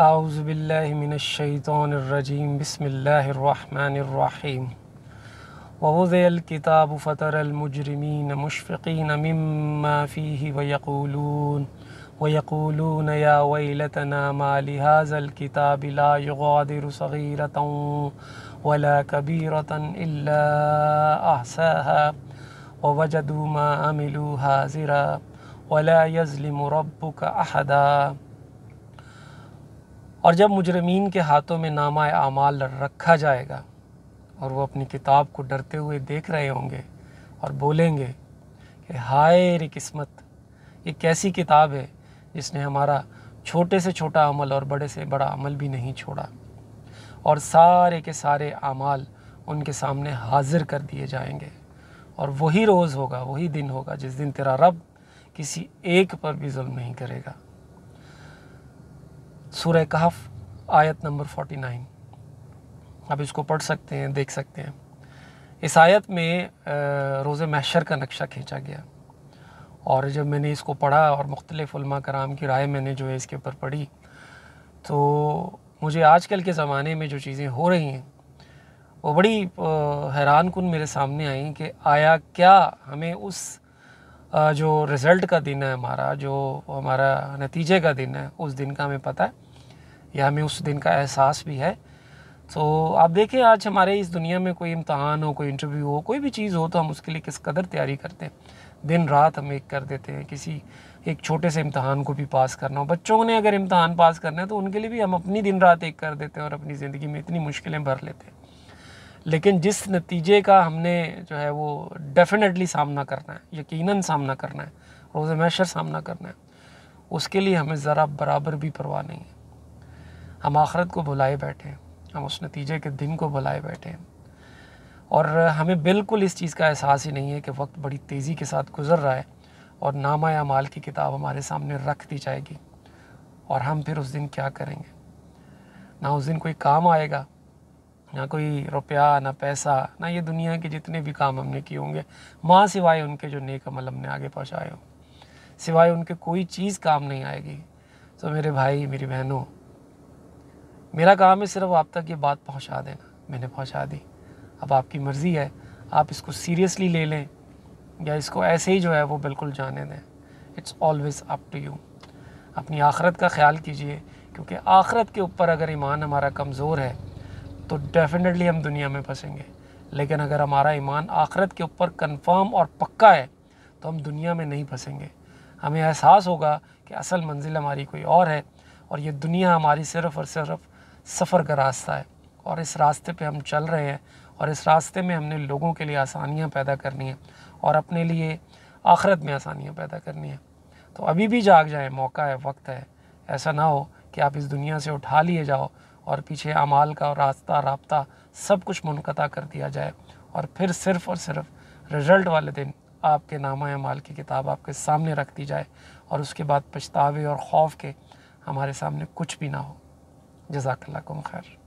أعوذ بالله من الشيطان الرجيم بسم الله الرحمن الرحيم ووضع الكتاب فترى المجرمين مشفقين مما فيه ويقولون ويقولون يا ويلتنا ما لهذا الكتاب لا يغادر صغيرة ولا كبيرة إلا أحساها ووجدوا ما عملوا هازرا ولا يظلم ربك أحدا और जब मुजरमीन के हाथों में नामा आमाल रखा जाएगा और वो अपनी किताब को डरते हुए देख रहे होंगे और बोलेंगे कि हाय रे किस्मत ये कैसी किताब है जिसने हमारा छोटे से छोटा अमल और बड़े से बड़ा अमल भी नहीं छोड़ा और सारे के सारे अमाल उनके सामने हाजिर कर दिए जाएंगे और वही रोज़ होगा वही दिन होगा जिस दिन तेरा रब किसी एक पर भी जुल्म नहीं करेगा सूर्य कहफ आयत नंबर 49 आप इसको पढ़ सकते हैं देख सकते हैं इस आयत में रोज़ मैशर का नक्शा खींचा गया और जब मैंने इसको पढ़ा और मुख्तलिफ़ कराम की राय मैंने जो है इसके ऊपर पढ़ी तो मुझे आजकल के ज़माने में जो चीज़ें हो रही हैं वो बड़ी हैरान कन मेरे सामने आई कि आया क्या हमें उस जो रिज़ल्ट का दिन है हमारा जो हमारा नतीजे का दिन है उस दिन का हमें पता है या हमें उस दिन का एहसास भी है तो आप देखें आज हमारे इस दुनिया में कोई इम्तहान हो कोई इंटरव्यू हो कोई भी चीज़ हो तो हम उसके लिए किस कदर तैयारी करते हैं दिन रात हम एक कर देते हैं किसी एक छोटे से इम्तहान को भी पास करना हो बच्चों ने अगर इम्तहान पास करना है तो उनके लिए भी हम अपनी दिन रात एक कर देते हैं और अपनी ज़िंदगी में इतनी मुश्किलें भर लेते हैं लेकिन जिस नतीजे का हमने जो है वो डेफिनेटली सामना करना है यकीनन सामना करना है रोज़ मैशर सामना करना है उसके लिए हमें ज़रा बराबर भी परवाह नहीं है हम आखरत को बुलाए बैठे हैं हम उस नतीजे के दिन को बुलाए बैठे हैं और हमें बिल्कुल इस चीज़ का एहसास ही नहीं है कि वक्त बड़ी तेज़ी के साथ गुजर रहा है और नामा या माल की किताब हमारे सामने रख दी जाएगी और हम फिर उस दिन क्या करेंगे ना उस दिन कोई काम आएगा ना कोई रुपया ना पैसा ना ये दुनिया के जितने भी काम हमने किए होंगे माँ सिवाय उनके जो नेक अमल हमने आगे पहुँचाए हो सिवाय उनके कोई चीज़ काम नहीं आएगी तो मेरे भाई मेरी बहनों मेरा काम है सिर्फ आप तक ये बात पहुँचा देना मैंने पहुँचा दी अब आपकी मर्ज़ी है आप इसको सीरियसली ले लें या इसको ऐसे ही जो है वो बिल्कुल जाने दें it's always up to you अपनी आखरत का ख्याल कीजिए क्योंकि आखरत के ऊपर अगर ईमान हमारा कमज़ोर है तो डेफिनेटली हम दुनिया में फंसेंगे लेकिन अगर हमारा ईमान आखरत के ऊपर कंफर्म और पक्का है तो हम दुनिया में नहीं फंसेंगे हमें एहसास होगा कि असल मंजिल हमारी कोई और है और ये दुनिया हमारी सिर्फ़ और सिर्फ सफ़र का रास्ता है और इस रास्ते पे हम चल रहे हैं और इस रास्ते में हमने लोगों के लिए आसानियाँ पैदा करनी हैं और अपने लिए आखरत में आसानियाँ पैदा करनी है तो अभी भी जाग जाए मौका है वक्त है ऐसा ना हो कि आप इस दुनिया से उठा लिए जाओ और पीछे अमाल का रास्ता रबता सब कुछ मुनक़ा कर दिया जाए और फिर सिर्फ़ और सिर्फ रिज़ल्ट वाले दिन आपके नामा अमाल की किताब आपके सामने रख दी जाए और उसके बाद पछतावे और खौफ के हमारे सामने कुछ भी ना हो जजाकल्ला खैर